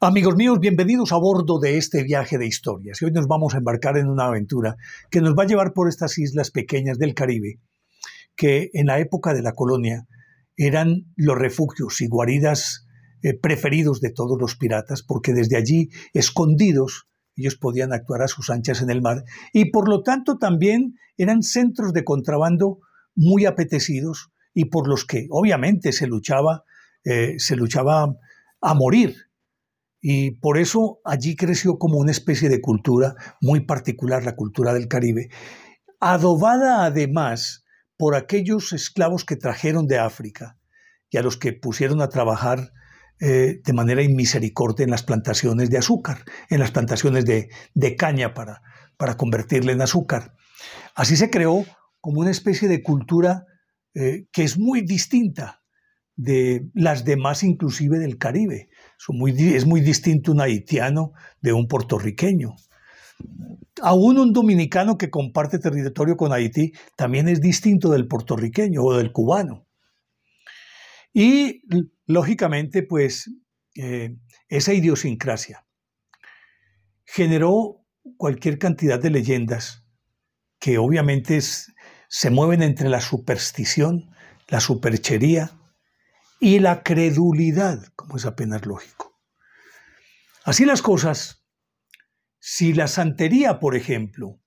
Amigos míos, bienvenidos a bordo de este viaje de historias. Hoy nos vamos a embarcar en una aventura que nos va a llevar por estas islas pequeñas del Caribe, que en la época de la colonia eran los refugios y guaridas eh, preferidos de todos los piratas, porque desde allí, escondidos, ellos podían actuar a sus anchas en el mar y por lo tanto también eran centros de contrabando muy apetecidos y por los que obviamente se luchaba, eh, se luchaba a morir y por eso allí creció como una especie de cultura muy particular, la cultura del Caribe, adobada además por aquellos esclavos que trajeron de África y a los que pusieron a trabajar eh, de manera inmisericordia en las plantaciones de azúcar, en las plantaciones de, caña para, para convertirla en azúcar. Así se creó como una especie de cultura eh, que es muy distinta de las demás, inclusive del Caribe es muy, distinto un haitiano de un puertorriqueño. Aún un dominicano que comparte territorio con Haití también es distinto del puertorriqueño o del cubano. Y lógicamente, pues, eh, esa idiosincrasia generó cualquier cantidad de leyendas que obviamente se mueven entre la superstición, la superchería, y la credulidad, como es apenas lógico. Así las cosas, si la santería, por ejemplo,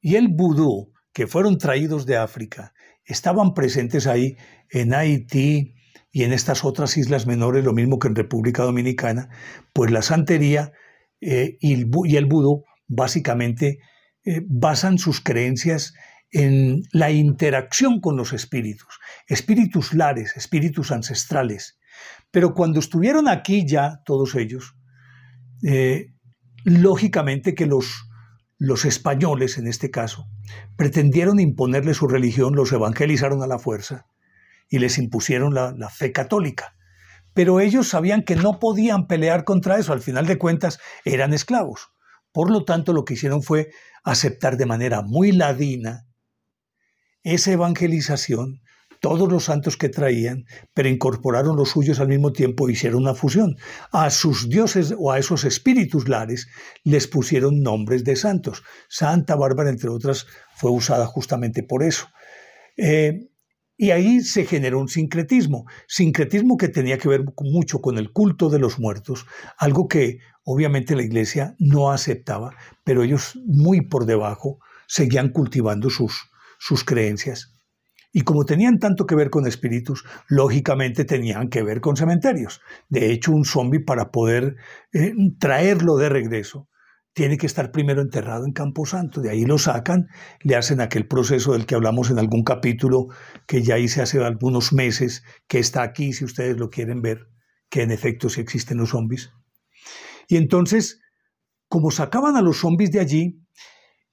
y el vudú, que fueron traídos de África, estaban presentes ahí en Haití y en estas otras islas menores, lo mismo que en República Dominicana, pues la santería eh, y, el, vudú básicamente eh, basan sus creencias en la interacción con los espíritus, espíritus lares, espíritus ancestrales. Pero cuando estuvieron aquí ya todos ellos, eh, lógicamente que los, los españoles en este caso pretendieron imponerle su religión, los evangelizaron a la fuerza y les impusieron la, la fe católica. Pero ellos sabían que no podían pelear contra eso, al final de cuentas eran esclavos. Por lo tanto, lo que hicieron fue aceptar de manera muy ladina esa evangelización, todos los santos que traían, pero incorporaron los suyos al mismo tiempo hicieron una fusión. A sus dioses o a esos espíritus lares les pusieron nombres de santos. Santa Bárbara, entre otras, fue usada justamente por eso. Eh, y ahí se generó un sincretismo, sincretismo que tenía que ver mucho con el culto de los muertos, algo que obviamente la iglesia no aceptaba, pero ellos muy por debajo seguían cultivando sus sus creencias. Y como tenían tanto que ver con espíritus, lógicamente tenían que ver con cementerios. De hecho, un zombi para poder eh, traerlo de regreso tiene que estar primero enterrado en Camposanto. De ahí lo sacan, le hacen aquel proceso del que hablamos en algún capítulo que ya hice hace algunos meses, que está aquí si ustedes lo quieren ver, que en efecto sí existen los zombis. Y entonces, como sacaban a los zombis de allí,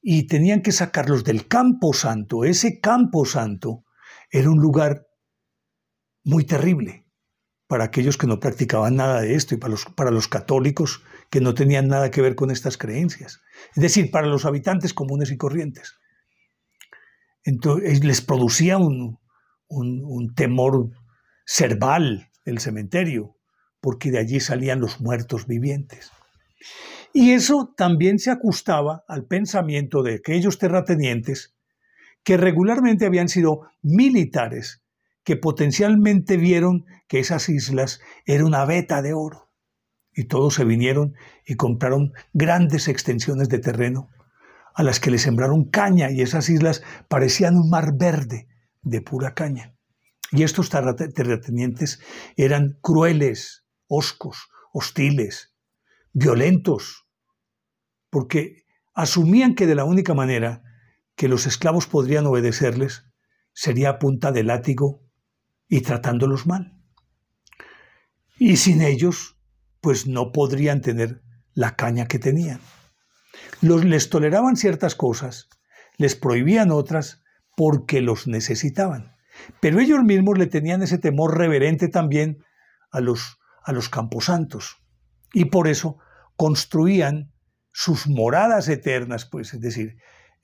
y tenían que sacarlos del campo santo. Ese campo santo era un lugar muy terrible para aquellos que no practicaban nada de esto y para los, católicos que no tenían nada que ver con estas creencias. Es decir, para los habitantes comunes y corrientes. Entonces les producía un, un temor cerval el cementerio, porque de allí salían los muertos vivientes. Y eso también se acustaba al pensamiento de aquellos terratenientes que regularmente habían sido militares que potencialmente vieron que esas islas era una veta de oro. Y todos se vinieron y compraron grandes extensiones de terreno a las que le sembraron caña y esas islas parecían un mar verde de pura caña. Y estos terratenientes eran crueles, oscos, hostiles, violentos, porque asumían que de la única manera que los esclavos podrían obedecerles sería a punta de látigo y tratándolos mal. Y sin ellos, pues no podrían tener la caña que tenían. Los, les toleraban ciertas cosas, les prohibían otras porque los necesitaban. Pero ellos mismos le tenían ese temor reverente también a los, a los camposantos. Y por eso construían sus moradas eternas, pues, es decir,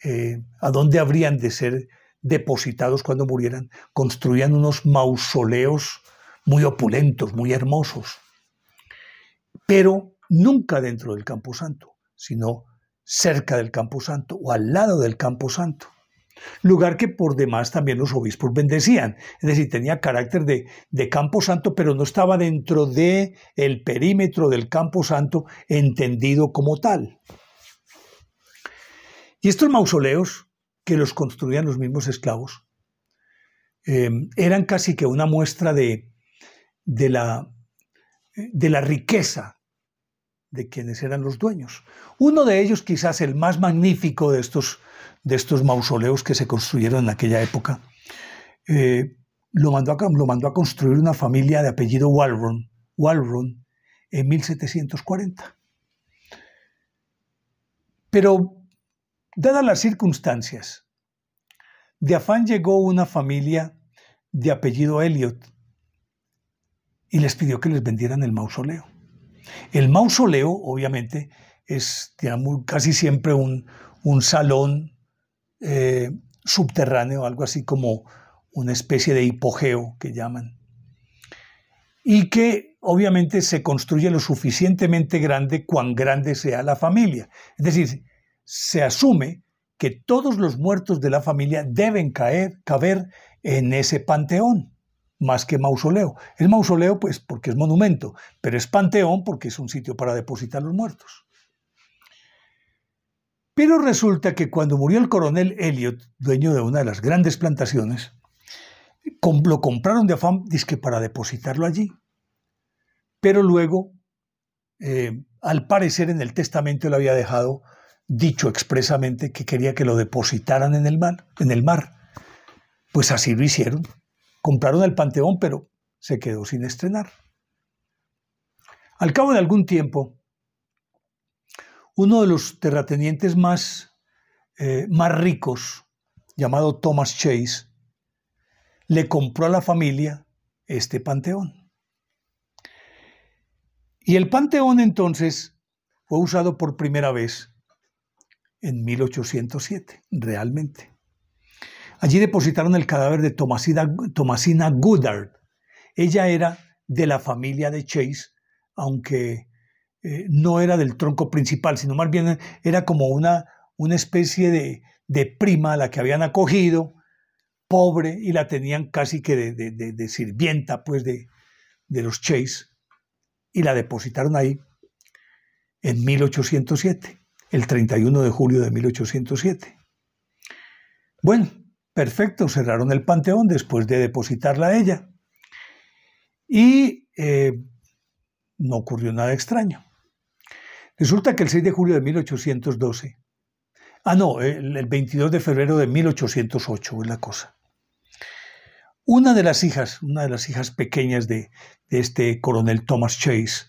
eh, a dónde habrían de ser depositados cuando murieran, construían unos mausoleos muy opulentos, muy hermosos, pero nunca dentro del Campo Santo, sino cerca del Campo Santo o al lado del Campo Santo lugar que por demás también los obispos bendecían, es decir, tenía carácter de, de, campo santo, pero no estaba dentro de el perímetro del campo santo entendido como tal. Y estos mausoleos, que los construían los mismos esclavos, em, eran casi que una muestra de, de, la, de la riqueza de quienes eran los dueños. Uno de ellos, quizás el más magnífico de estos de estos mausoleos que se construyeron en aquella época. Eh, lo, mandó a, lo mandó a construir una familia de apellido Walron, en 1740. Pero, dadas las circunstancias, de afán llegó una familia de apellido Elliot y les pidió que les vendieran el mausoleo. El mausoleo, obviamente, es casi siempre un, un salón eh, subterráneo, algo así como una especie de hipogeo que llaman, y que obviamente se construye lo suficientemente grande cuán grande sea la familia. Es decir, se asume que todos los muertos de la familia deben caer, caber en ese panteón, más que mausoleo. El mausoleo, pues, porque es monumento, pero es panteón porque es un sitio para depositar los muertos. Pero resulta que cuando murió el coronel Elliot, dueño de una de las grandes plantaciones, lo compraron de afán disque para depositarlo allí. Pero luego, eh, al parecer en el testamento lo había dejado dicho expresamente que quería que lo depositaran en el mar. En el mar. Pues así lo hicieron. Compraron el panteón, pero se quedó sin estrenar. Al cabo de algún tiempo, uno de los terratenientes más, eh, más ricos, llamado Thomas Chase, le compró a la familia este panteón. Y el panteón entonces fue usado por primera vez en 1807, realmente. Allí depositaron el cadáver de Thomasina Tomasina Goodard. Ella era de la familia de Chase, aunque eh, no era del tronco principal, sino más bien era como una, una especie de, de prima a la que habían acogido, pobre, y la tenían casi que de, de, sirvienta, pues, de, los Chase, y la depositaron ahí en 1807, el 31 de julio de 1807. Bueno, perfecto, cerraron el panteón después de depositarla a ella. Y eh, no ocurrió nada extraño. Resulta que el 6 de julio de 1812, ah no, el, 22 de febrero de 1808 es la cosa. Una de las hijas, una de las hijas pequeñas de, de este coronel Thomas Chase,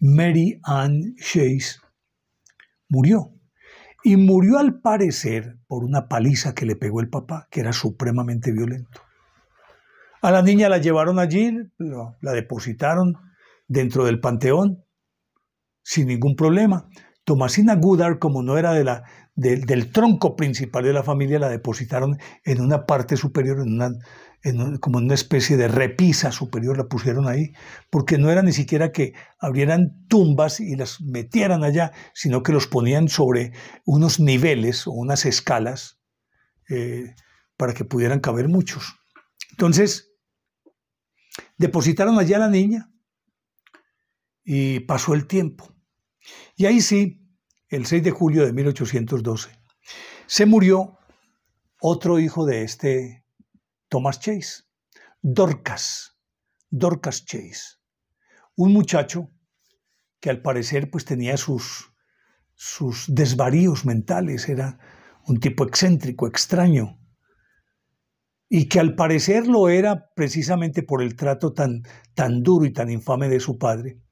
Mary Ann Chase, murió. Y murió al parecer por una paliza que le pegó el papá, que era supremamente violento. A la niña la llevaron allí, la, depositaron dentro del panteón sin ningún problema. Tomasina Gudar como no era de la, del tronco principal de la familia, la depositaron en una parte superior, en una, como en una especie de repisa superior, la pusieron ahí, porque no era ni siquiera que abrieran tumbas y las metieran allá, sino que los ponían sobre unos niveles o unas escalas eh, para que pudieran caber muchos. Entonces, depositaron allá a la niña y pasó el tiempo. Y ahí sí, el 6 de julio de 1812, se murió otro hijo de este Thomas Chase, Dorcas, Dorcas Chase, un muchacho que al parecer pues tenía sus, sus desvaríos mentales, era un tipo excéntrico, extraño, y que al parecer lo era precisamente por el trato tan, tan duro y tan infame de su padre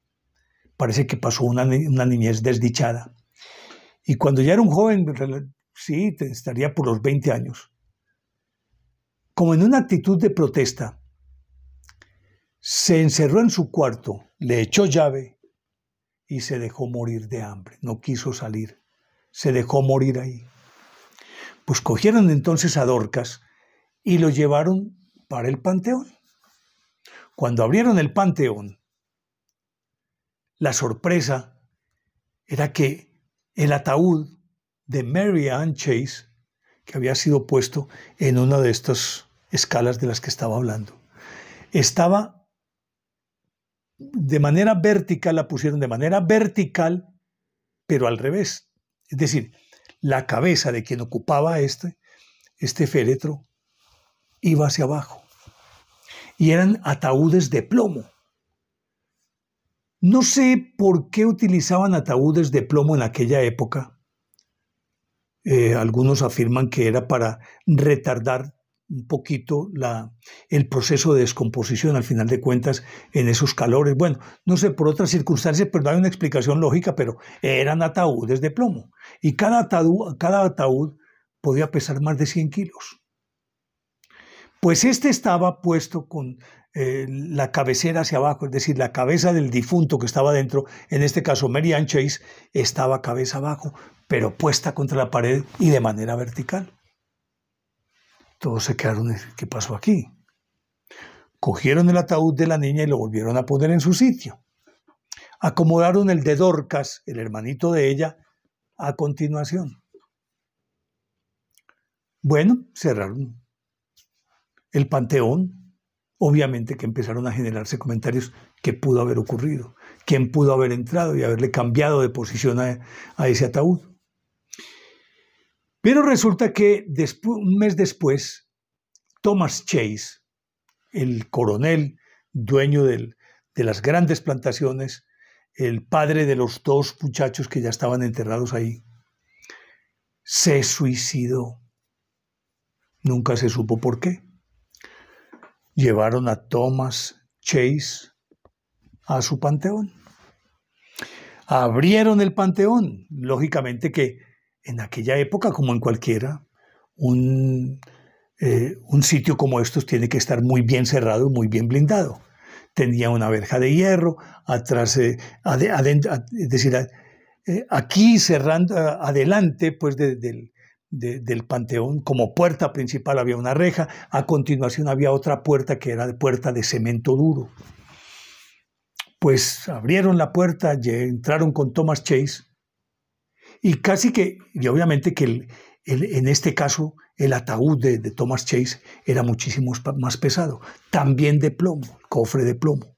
parece que pasó una, niñez desdichada. Y cuando ya era un joven, sí, estaría por los 20 años, como en una actitud de protesta, se encerró en su cuarto, le echó llave y se dejó morir de hambre, no quiso salir, se dejó morir ahí. Pues cogieron entonces a Dorcas y lo llevaron para el panteón. Cuando abrieron el panteón, la sorpresa era que el ataúd de Mary Ann Chase, que había sido puesto en una de estas escalas de las que estaba hablando, estaba de manera vertical, la pusieron de manera vertical, pero al revés. Es decir, la cabeza de quien ocupaba este, este féretro iba hacia abajo. Y eran ataúdes de plomo. No sé por qué utilizaban ataúdes de plomo en aquella época. Eh, algunos afirman que era para retardar un poquito el proceso de descomposición, al final de cuentas, en esos calores. Bueno, no sé, por otras circunstancias, pero no hay una explicación lógica, pero eran ataúdes de plomo. Y cada ataúd, cada ataúd podía pesar más de 100 kilos pues este estaba puesto con eh, la cabecera hacia abajo, es decir, la cabeza del difunto que estaba dentro, en este caso Mary Ann Chase, estaba cabeza abajo, pero puesta contra la pared y de manera vertical. Todos se quedaron, ¿qué pasó aquí? Cogieron el ataúd de la niña y lo volvieron a poner en su sitio. Acomodaron el de Dorcas, el hermanito de ella, a continuación. Bueno, cerraron el panteón, obviamente que empezaron a generarse comentarios que pudo haber ocurrido, quién pudo haber entrado y haberle cambiado de posición a, ese ataúd. Pero resulta que un mes después, Thomas Chase, el coronel, dueño de las grandes plantaciones, el padre de los dos muchachos que ya estaban enterrados ahí, se suicidó. Nunca se supo por qué llevaron a Thomas Chase a su panteón. Abrieron el panteón. Lógicamente que en aquella época, como en cualquiera, un, eh, un sitio como estos tiene que estar muy bien cerrado, muy bien blindado. Tenía una verja de hierro, atrás, eh, es decir, eh, aquí cerrando, adelante pues de, del Panteón, como puerta principal había una reja, a continuación había otra puerta que era de puerta de cemento duro. Pues abrieron la puerta, y entraron con Thomas Chase y casi que, y obviamente que en este caso el ataúd de, de, Thomas Chase era muchísimo más pesado, también de plomo, cofre de plomo.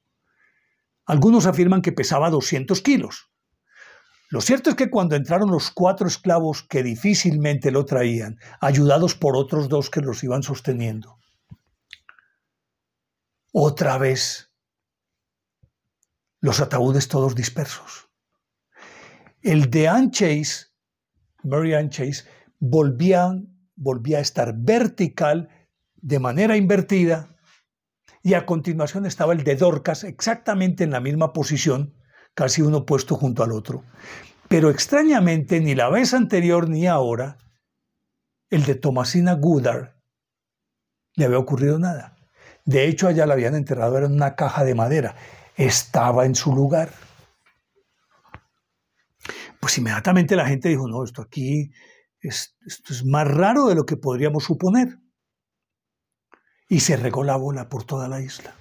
Algunos afirman que pesaba 200 kilos, lo cierto es que cuando entraron los cuatro esclavos que difícilmente lo traían, ayudados por otros dos que los iban sosteniendo, otra vez los ataúdes todos dispersos. El de Anne Chase, Mary Anne Chase, volvía, volvía a estar vertical de manera invertida y a continuación estaba el de Dorcas exactamente en la misma posición casi uno puesto junto al otro. Pero extrañamente, ni la vez anterior ni ahora, el de Tomasina Goodard le había ocurrido nada. De hecho, allá la habían enterrado, era en una caja de madera. Estaba en su lugar. Pues inmediatamente la gente dijo, no, esto aquí es, esto es más raro de lo que podríamos suponer. Y se regó la bola por toda la isla.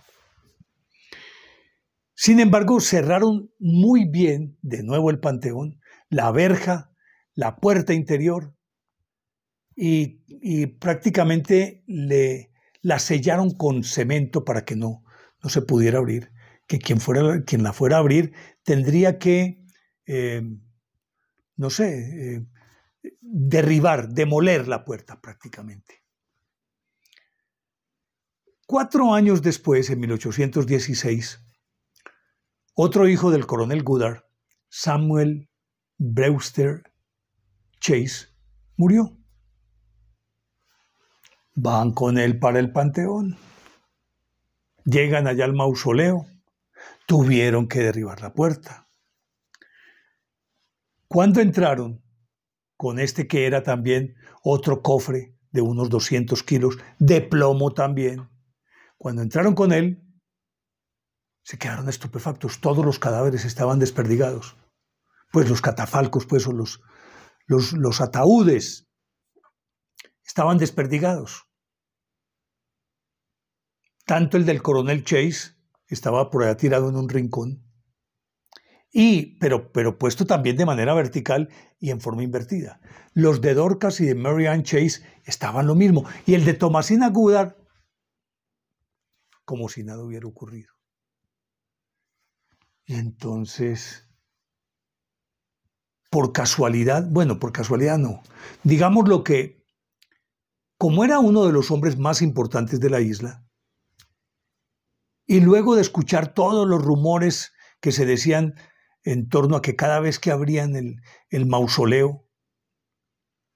Sin embargo, cerraron muy bien de nuevo el panteón, la verja, la puerta interior y, prácticamente le, la sellaron con cemento para que no, no se pudiera abrir, que quien, fuera, quien la fuera a abrir tendría que, eh, no sé, eh, derribar, demoler la puerta prácticamente. Cuatro años después, en 1816, otro hijo del coronel Goodard, Samuel Brewster Chase, murió. Van con él para el panteón. Llegan allá al mausoleo. Tuvieron que derribar la puerta. Cuando entraron con este que era también otro cofre de unos 200 kilos, de plomo también, cuando entraron con él, se quedaron estupefactos, todos los cadáveres estaban desperdigados. Pues los catafalcos, pues, los, ataúdes estaban desperdigados. Tanto el del coronel Chase estaba por allá tirado en un rincón, y, pero, pero puesto también de manera vertical y en forma invertida. Los de Dorcas y de Mary Ann Chase estaban lo mismo, y el de Thomasina Gudar como si nada hubiera ocurrido. Entonces, por casualidad, bueno, por casualidad no. Digamos lo que, como era uno de los hombres más importantes de la isla, y luego de escuchar todos los rumores que se decían en torno a que cada vez que abrían el, el mausoleo,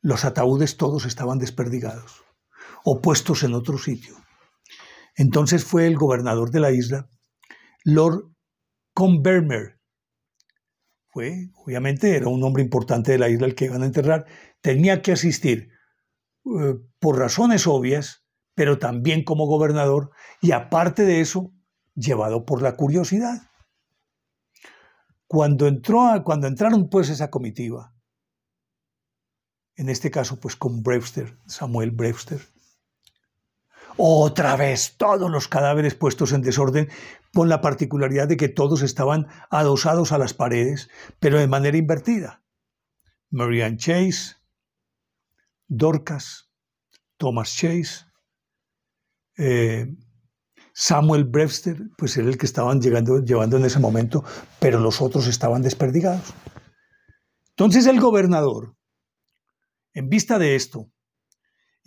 los ataúdes todos estaban desperdigados o puestos en otro sitio. Entonces fue el gobernador de la isla, Lord con Vermeer. Fue, obviamente, era un hombre importante de la isla al que iban a enterrar. Tenía que asistir eh, por razones obvias, pero también como gobernador, y aparte de eso, llevado por la curiosidad. Cuando, entró cuando entraron pues esa comitiva, en este caso pues con Brewster, Samuel Brewster, otra vez, todos los cadáveres puestos en desorden, con la particularidad de que todos estaban adosados a las paredes, pero de manera invertida. Marianne Chase, Dorcas, Thomas Chase, eh, Samuel Brewster, pues era el que estaban llegando, llevando en ese momento, pero los otros estaban desperdigados. Entonces el gobernador, en vista de esto,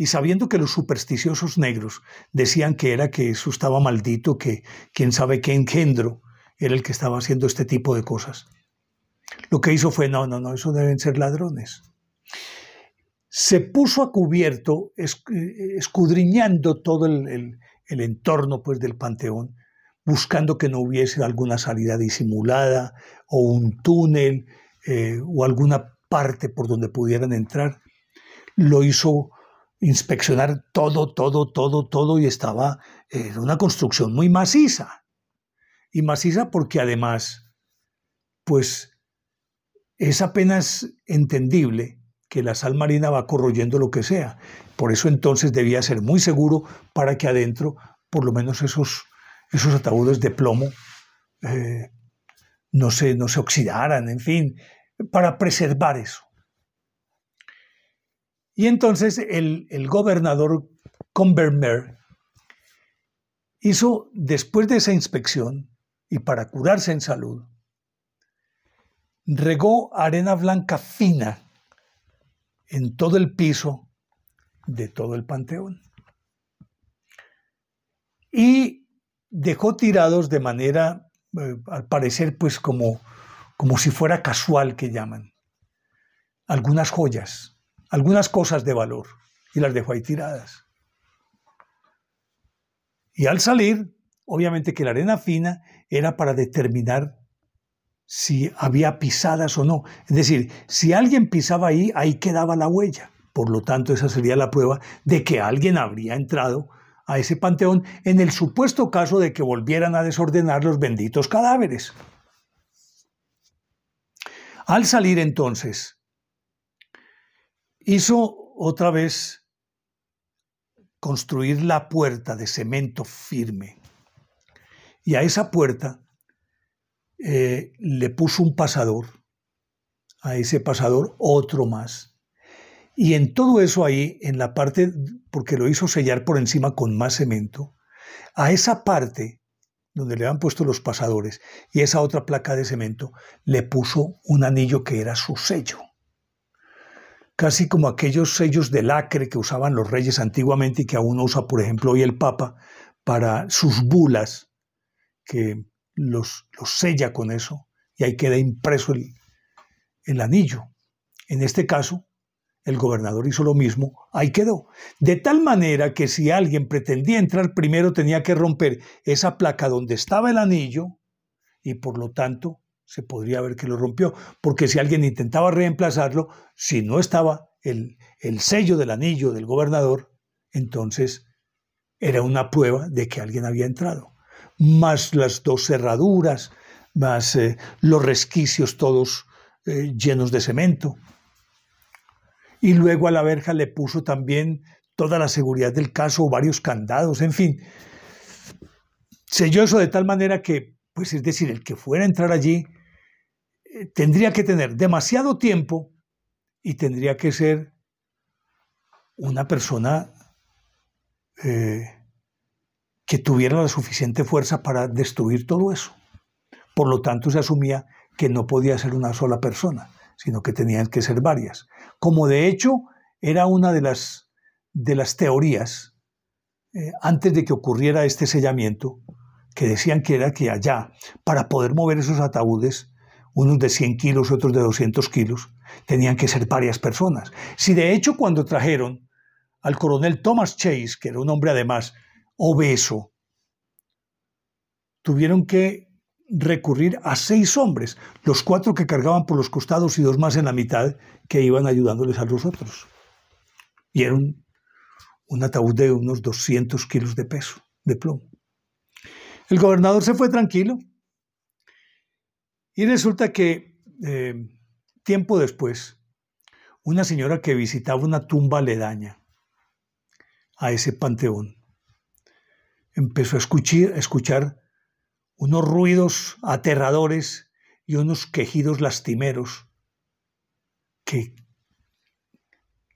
y sabiendo que los supersticiosos negros decían que era que eso estaba maldito, que quién sabe qué engendro era el que estaba haciendo este tipo de cosas. Lo que hizo fue, no, no, no, eso deben ser ladrones. Se puso a cubierto, eh, escudriñando todo el, entorno pues, del panteón, buscando que no hubiese alguna salida disimulada o un túnel eh, o alguna parte por donde pudieran entrar. Lo hizo inspeccionar todo, todo, todo, todo y estaba en una construcción muy maciza. Y maciza porque además, pues es apenas entendible que la sal marina va corroyendo lo que sea. Por eso entonces debía ser muy seguro para que adentro, por lo menos esos, esos ataúdes de plomo, eh, no, no se oxidaran, en fin, para preservar eso. Y entonces el, gobernador Combermer hizo, después de esa inspección y para curarse en salud, regó arena blanca fina en todo el piso de todo el panteón. Y dejó tirados de manera, eh, al parecer, pues como, como si fuera casual que llaman, algunas joyas algunas cosas de valor y las dejó ahí tiradas. Y al salir, obviamente que la arena fina era para determinar si había pisadas o no. Es decir, si alguien pisaba ahí, ahí quedaba la huella. Por lo tanto, esa sería la prueba de que alguien habría entrado a ese panteón en el supuesto caso de que volvieran a desordenar los benditos cadáveres. Al salir entonces hizo otra vez construir la puerta de cemento firme. Y a esa puerta eh, le puso un pasador, a ese pasador otro más. Y en todo eso ahí, en la parte, porque lo hizo sellar por encima con más cemento, a esa parte donde le han puesto los pasadores y esa otra placa de cemento, le puso un anillo que era su sello casi como aquellos sellos de lacre que usaban los reyes antiguamente y que aún usa, por ejemplo, hoy el Papa para sus bulas, que los, los sella con eso y ahí queda impreso el, el anillo. En este caso, el gobernador hizo lo mismo, ahí quedó. De tal manera que si alguien pretendía entrar primero tenía que romper esa placa donde estaba el anillo y por lo tanto se podría ver que lo rompió, porque si alguien intentaba reemplazarlo, si no estaba el, sello del anillo del gobernador, entonces era una prueba de que alguien había entrado, más las dos cerraduras, más eh, los resquicios todos eh, llenos de cemento. Y luego a la verja le puso también toda la seguridad del caso, varios candados, en fin. Selló eso de tal manera que, pues es decir, el que fuera a entrar allí tendría que tener demasiado tiempo y tendría que ser una persona eh, que tuviera la suficiente fuerza para destruir todo eso. Por lo tanto, se asumía que no podía ser una sola persona, sino que tenían que ser varias. Como de hecho era una de las, de las teorías eh, antes de que ocurriera este sellamiento, que decían que era que allá, para poder mover esos ataúdes, unos de 100 kilos, otros de 200 kilos, tenían que ser varias personas. Si de hecho cuando trajeron al coronel Thomas Chase, que era un hombre además obeso, tuvieron que recurrir a seis hombres, los cuatro que cargaban por los costados y dos más en la mitad que iban ayudándoles a los otros. Y era un, un ataúd de unos 200 kilos de peso, de plomo. El gobernador se fue tranquilo, y resulta que eh, tiempo después, una señora que visitaba una tumba aledaña a ese panteón empezó a escuchar, escuchar unos ruidos aterradores y unos quejidos lastimeros que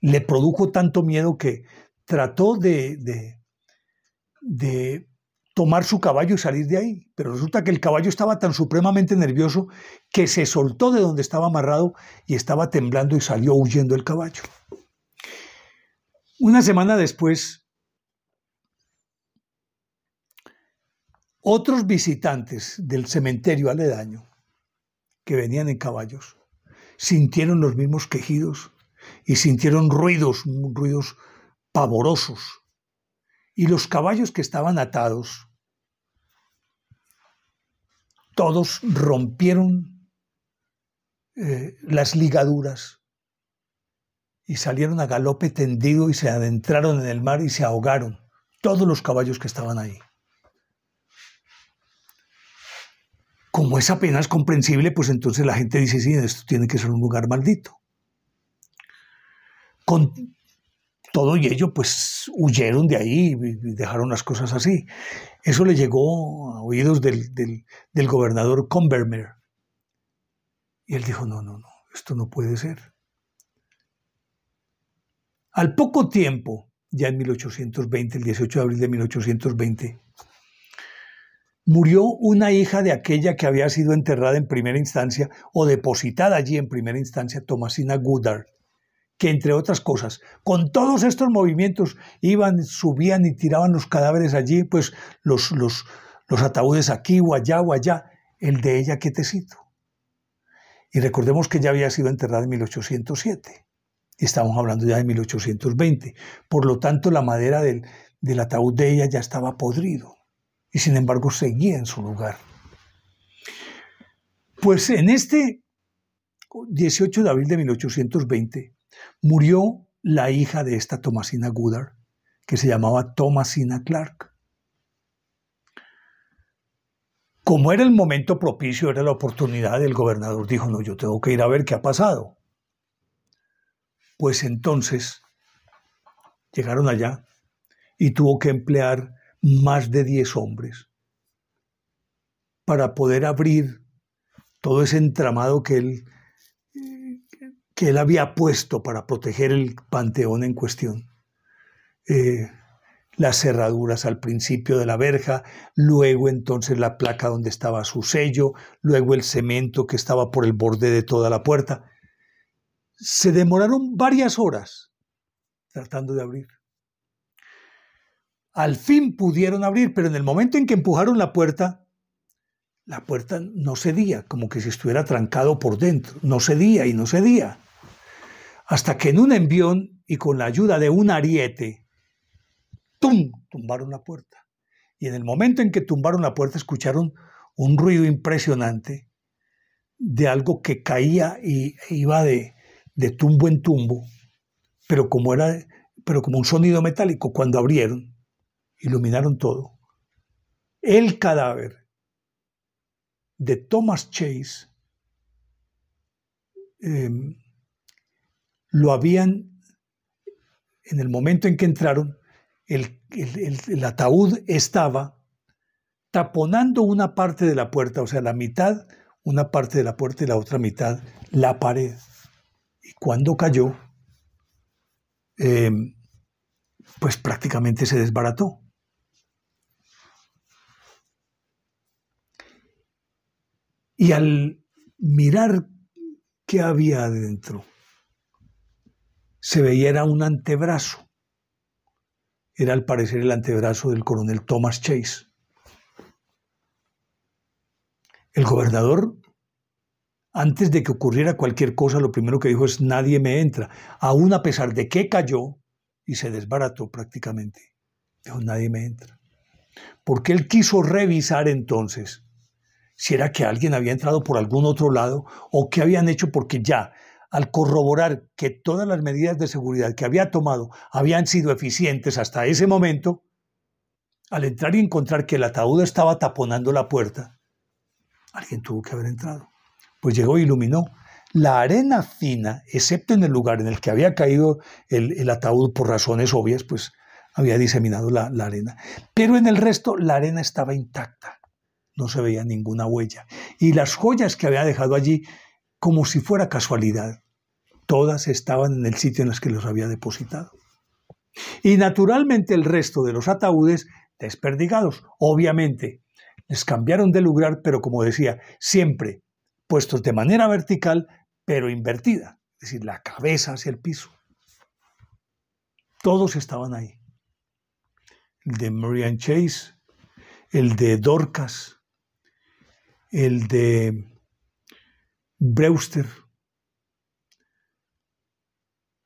le produjo tanto miedo que trató de tomar su caballo y salir de ahí. Pero resulta que el caballo estaba tan supremamente nervioso que se soltó de donde estaba amarrado y estaba temblando y salió huyendo el caballo. Una semana después, otros visitantes del cementerio aledaño que venían en caballos sintieron los mismos quejidos y sintieron ruidos, ruidos pavorosos. Y los caballos que estaban atados todos rompieron eh, las ligaduras y salieron a galope tendido y se adentraron en el mar y se ahogaron todos los caballos que estaban ahí. Como es apenas comprensible, pues entonces la gente dice, sí, esto tiene que ser un lugar maldito todo y ello pues huyeron de ahí y dejaron las cosas así. Eso le llegó a oídos del, gobernador Convermer. Y él dijo, no, no, no, esto no puede ser. Al poco tiempo, ya en 1820, el 18 de abril de 1820, murió una hija de aquella que había sido enterrada en primera instancia o depositada allí en primera instancia, Tomasina Goodard, que, entre otras cosas, con todos estos movimientos iban, subían y tiraban los cadáveres allí, pues los, los, los ataúdes aquí o allá o allá, el de ella cito Y recordemos que ya había sido enterrada en 1807. Estamos hablando ya de 1820. Por lo tanto, la madera del, del ataúd de ella ya estaba podrido. Y sin embargo, seguía en su lugar. Pues en este 18 de abril de 1820, Murió la hija de esta Tomasina Goodard, que se llamaba Tomasina Clark. Como era el momento propicio, era la oportunidad, el gobernador dijo, no, yo tengo que ir a ver qué ha pasado. Pues entonces llegaron allá y tuvo que emplear más de 10 hombres para poder abrir todo ese entramado que él que él había puesto para proteger el panteón en cuestión. Eh, las cerraduras al principio de la verja, luego entonces la placa donde estaba su sello, luego el cemento que estaba por el borde de toda la puerta. Se demoraron varias horas tratando de abrir. Al fin pudieron abrir, pero en el momento en que empujaron la puerta, la puerta no cedía, como que si estuviera trancado por dentro, no cedía y no cedía. Hasta que en un envión y con la ayuda de un ariete, ¡tum! tumbaron la puerta. Y en el momento en que tumbaron la puerta escucharon un ruido impresionante de algo que caía y e iba de, de tumbo en tumbo, pero como, era, pero como un sonido metálico. Cuando abrieron, iluminaron todo. El cadáver de Thomas Chase em, lo habían, en el momento en que entraron, el, ataúd estaba taponando una parte de la puerta, o sea, la mitad, una parte de la puerta y la otra mitad, la pared. Y cuando cayó, em, pues prácticamente se desbarató. y al mirar qué había adentro, se veía era un antebrazo. Era al parecer el antebrazo del coronel Thomas Chase. El gobernador, antes de que ocurriera cualquier cosa, lo primero que dijo es nadie me entra, aún a pesar de que cayó y se desbarató prácticamente. Dijo, nadie me entra. Porque él quiso revisar entonces si era que alguien había entrado por algún otro lado o qué habían hecho porque ya al corroborar que todas las medidas de seguridad que había tomado habían sido eficientes hasta ese momento, al entrar y encontrar que el ataúd estaba taponando la puerta, alguien tuvo que haber entrado. Pues llegó e iluminó. La arena fina, excepto en el lugar en el que había caído el, ataúd por razones obvias, pues había diseminado la arena. Pero en el resto la arena estaba intacta no se veía ninguna huella. Y las joyas que había dejado allí, como si fuera casualidad, todas estaban en el sitio en el que los había depositado. Y naturalmente el resto de los ataúdes desperdigados, obviamente, les cambiaron de lugar, pero como decía, siempre puestos de manera vertical, pero invertida, es decir, la cabeza hacia el piso. Todos estaban ahí. El de Marian Chase, el de Dorcas, el de Brewster,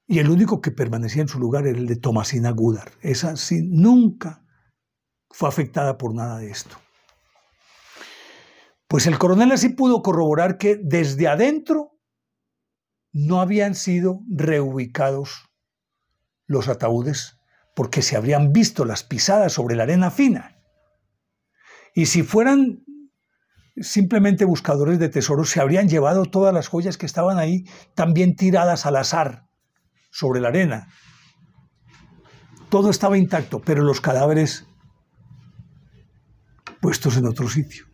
y el único que permanecía en su lugar era el de Tomasina Gudar. Esa sí nunca fue afectada por nada de esto. Pues el coronel así pudo corroborar que desde adentro no habían sido reubicados los ataúdes porque se habrían visto las pisadas sobre la arena fina. Y si fueran simplemente buscadores de tesoros se habrían llevado todas las joyas que estaban ahí, también tiradas al azar sobre la arena. Todo estaba intacto, pero los cadáveres puestos en otro sitio.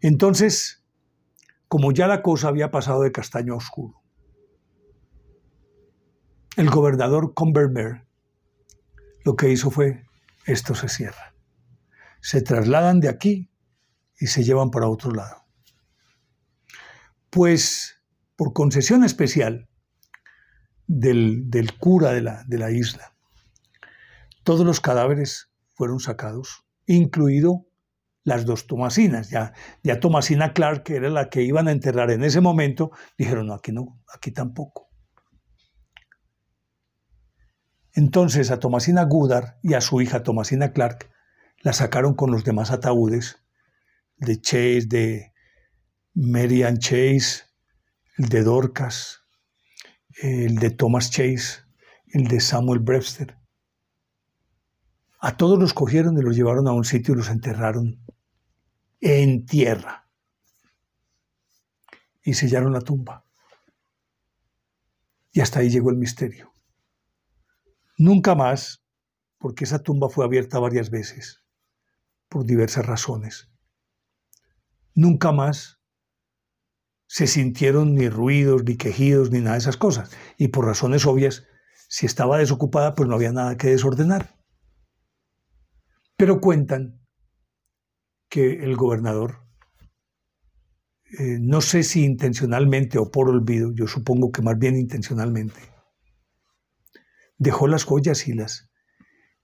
Entonces, como ya la cosa había pasado de castaño a oscuro, el gobernador Combermere lo que hizo fue, esto se cierra. Se trasladan de aquí y se llevan para otro lado. Pues por concesión especial del, cura de la, isla, todos los cadáveres fueron sacados, incluido las dos Tomasinas. Ya, Tomasina Clark, que era la que iban a enterrar en ese momento, dijeron, no, aquí no, aquí tampoco. Entonces a Tomasina Gudar y a su hija Tomasina Clark la sacaron con los demás ataúdes de Chase, de Marianne Chase, el de Dorcas, el de Thomas Chase, el de Samuel Brewster. A todos los cogieron y los llevaron a un sitio y los enterraron en tierra. Y sellaron la tumba. Y hasta ahí llegó el misterio. Nunca más, porque esa tumba fue abierta varias veces, por diversas razones nunca más se sintieron ni ruidos, ni quejidos, ni nada de esas cosas. Y por razones obvias, si estaba desocupada, pues no había nada que desordenar. Pero cuentan que el gobernador, eh, no sé si intencionalmente o por olvido, yo supongo que más bien intencionalmente, dejó las joyas y las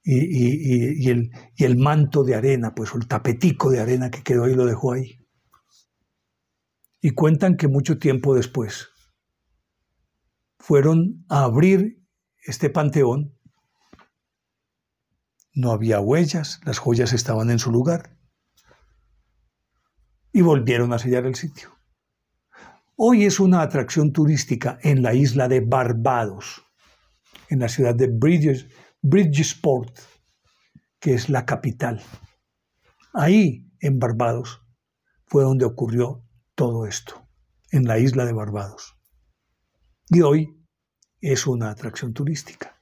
y, el, y, el, manto de arena, pues el tapetico de arena que quedó ahí lo dejó ahí y cuentan que mucho tiempo después fueron a abrir este panteón. No había huellas, las joyas estaban en su lugar y volvieron a sellar el sitio. Hoy es una atracción turística en la isla de Barbados, en la ciudad de Bridgesport, que es la capital. Ahí, en Barbados, fue donde ocurrió todo esto en la isla de Barbados. Y hoy es una atracción turística.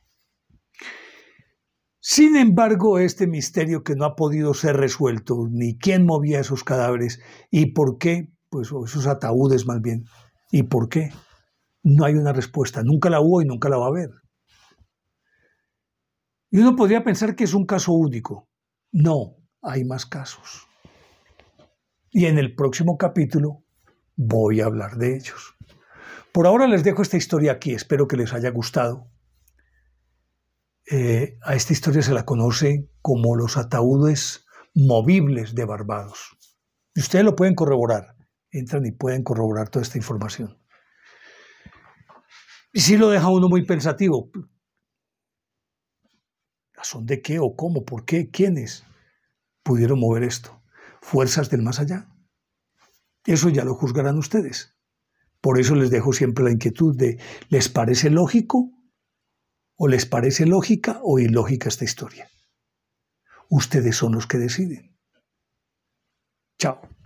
Sin embargo, este misterio que no ha podido ser resuelto, ni quién movía esos cadáveres y por qué, pues esos ataúdes más bien, y por qué, no hay una respuesta. Nunca la hubo y nunca la va a haber. Y uno podría pensar que es un caso único. No, hay más casos. Y en el próximo capítulo voy a hablar de ellos. Por ahora les dejo esta historia aquí, espero que les haya gustado. Eh, a esta historia se la conoce como los ataúdes movibles de Barbados. Y ustedes lo pueden corroborar, entran y pueden corroborar toda esta información. Y si lo deja uno muy pensativo. ¿son de qué o cómo? ¿Por qué? ¿Quiénes pudieron mover esto? ¿Fuerzas del más allá? Eso ya lo juzgarán ustedes. Por eso les dejo siempre la inquietud de, ¿les parece lógico o les parece lógica o ilógica esta historia? Ustedes son los que deciden. Chao.